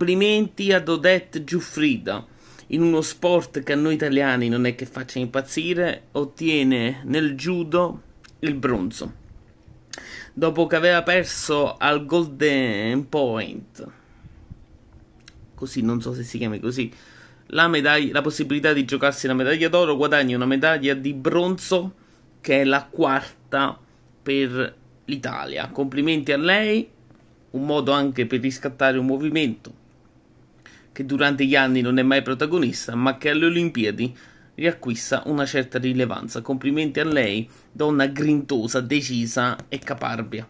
complimenti ad Odette Giuffrida. In uno sport che a noi italiani non è che faccia impazzire, ottiene nel judo il bronzo. Dopo che aveva perso al Golden Point, così non so se si chiami così, la, medaglia, la possibilità di giocarsi la medaglia d'oro, guadagna una medaglia di bronzo che è la quarta per l'Italia. Complimenti a lei, un modo anche per riscattare un movimento che durante gli anni non è mai protagonista, ma che alle Olimpiadi riacquista una certa rilevanza. Complimenti a lei, donna grintosa, decisa e caparbia.